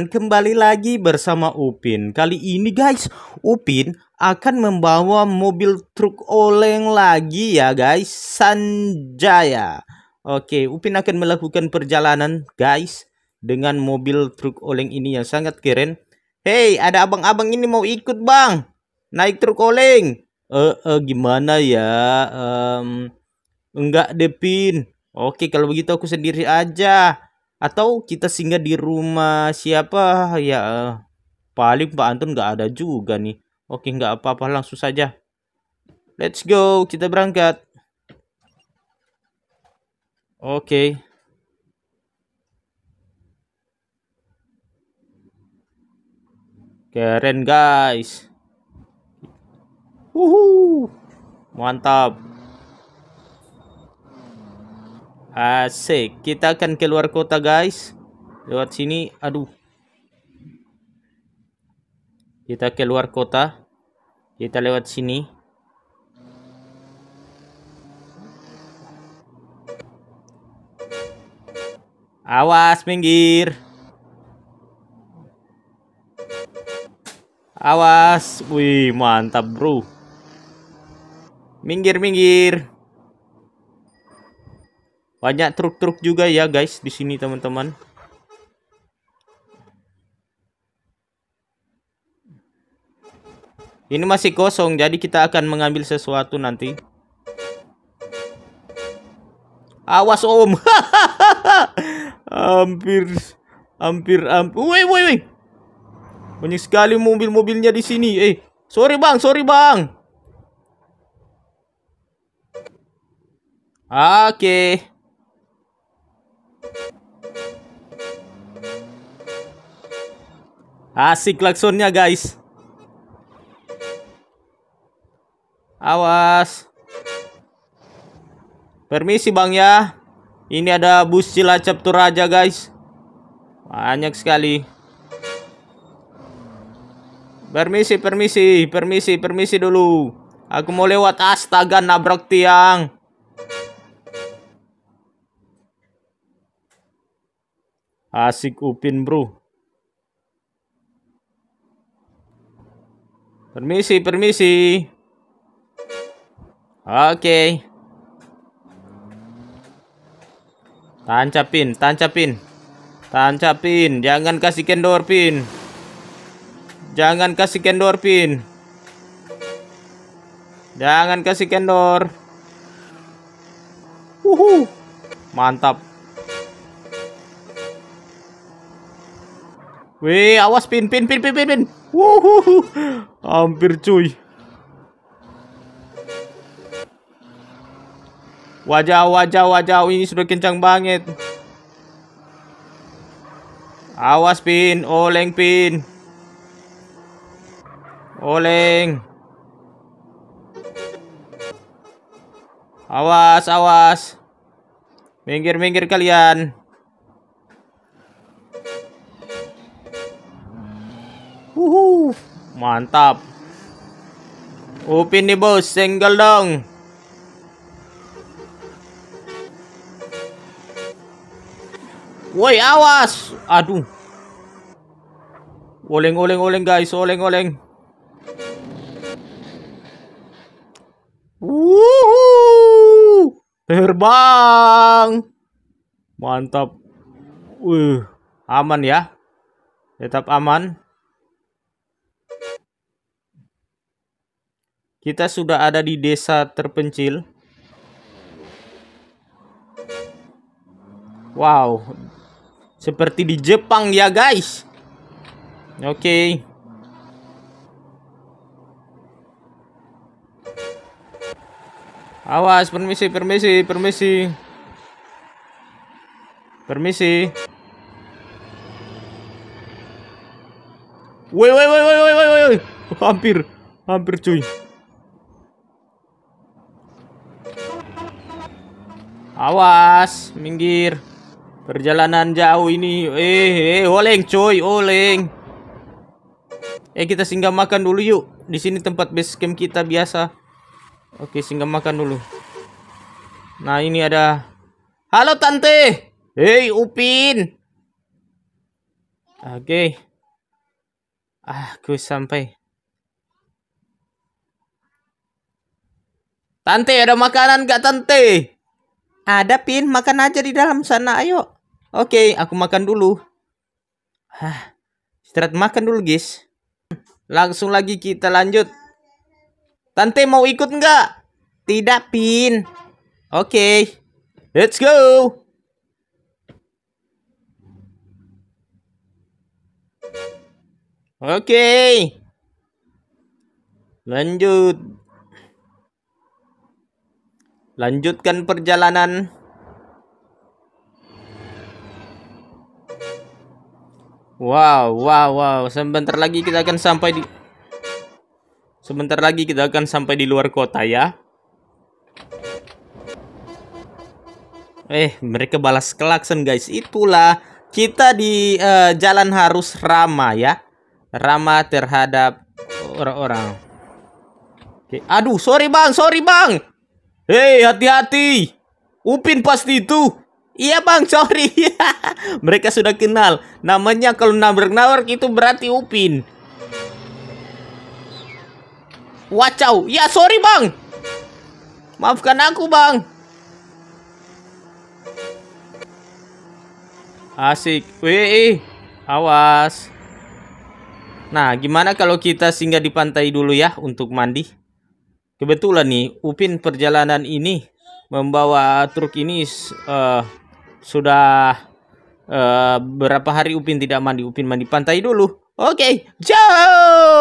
kembali lagi bersama Upin. Kali ini guys, Upin akan membawa mobil truk oleng lagi ya guys, Sanjaya. Oke, Upin akan melakukan perjalanan guys dengan mobil truk oleng ini yang sangat keren. Hey, ada abang-abang ini mau ikut bang, naik truk oleng. Eh, uh, uh, gimana ya? Um, enggak Depin. Oke, kalau begitu aku sendiri aja atau kita singgah di rumah siapa ya eh, paling Pak Anton nggak ada juga nih oke nggak apa-apa langsung saja let's go kita berangkat oke keren guys Wuhu, mantap Asik, kita akan keluar kota guys. Lewat sini, aduh. Kita keluar kota. Kita lewat sini. Awas, minggir. Awas. Wih, mantap bro. Minggir, minggir. Banyak truk-truk juga ya guys di sini teman-teman. Ini masih kosong, jadi kita akan mengambil sesuatu nanti. Awas om. hampir hampir hampir. Woi woi woi. Banyak sekali mobil-mobilnya di sini. Eh, sorry Bang, sorry Bang. Oke. Okay. Asik klaksonnya guys. Awas. Permisi bang ya. Ini ada bus Cilacap turaja guys. Banyak sekali. Permisi, permisi, permisi, permisi dulu. Aku mau lewat astaga nabrak tiang. Asik Upin bro. Permisi, permisi. Oke. Okay. Tancapin, tancapin. Tancapin, jangan kasih kendor pin. Jangan kasih kendor pin. Jangan kasih kendor. Uhuh, Mantap. Wih, awas pin pin pin pin pin pin. Wuhu. Hampir cuy. Wajah wajah wajah ini sudah kencang banget. Awas pin, oleng pin. Oleng. Awas, awas. Minggir-minggir kalian. Mantap. Upin nih bos, single dong. Woi, awas. Aduh. Oleng oleng oleng guys, oleng oleng. Wuhu. Terbang. Mantap. Uh, aman ya. Tetap aman. Kita sudah ada di desa terpencil. Wow. Seperti di Jepang ya, guys. Oke. Okay. Awas, permisi, permisi, permisi. Permisi. Woi, woi, woi, woi, woi, woi. Hampir, hampir cuy. Awas, minggir. Perjalanan jauh ini. Eh, eh, oleng coy, oleng. Eh, kita singgah makan dulu yuk. Di sini tempat base camp kita biasa. Oke, singgah makan dulu. Nah, ini ada Halo tante. Hei, Upin. Oke. Ah, Aku sampai. Tante ada makanan gak tante? Ada Pin, makan aja di dalam sana, ayo. Oke, aku makan dulu. Hah, istirahat makan dulu guys. Langsung lagi kita lanjut. Tante mau ikut nggak? Tidak, Pin. Oke, let's go. Oke. Lanjut. Lanjutkan perjalanan. Wow, wow, wow. Sebentar lagi kita akan sampai di Sebentar lagi kita akan sampai di luar kota ya. Eh, mereka balas klakson guys. Itulah kita di uh, jalan harus ramah ya. Ramah terhadap orang-orang. Okay. Aduh, sorry bang, sorry bang. Hei, hati-hati. Upin pasti itu. Iya bang, sorry. Mereka sudah kenal. Namanya kalau nabrak-nabrak itu berarti Upin. Wacau. Ya, sorry bang. Maafkan aku bang. Asik. Wih, awas. Nah, gimana kalau kita singgah di pantai dulu ya untuk mandi? Kebetulan nih Upin perjalanan ini membawa truk ini uh, sudah uh, berapa hari Upin tidak mandi. Upin mandi pantai dulu. Oke, okay, jauh.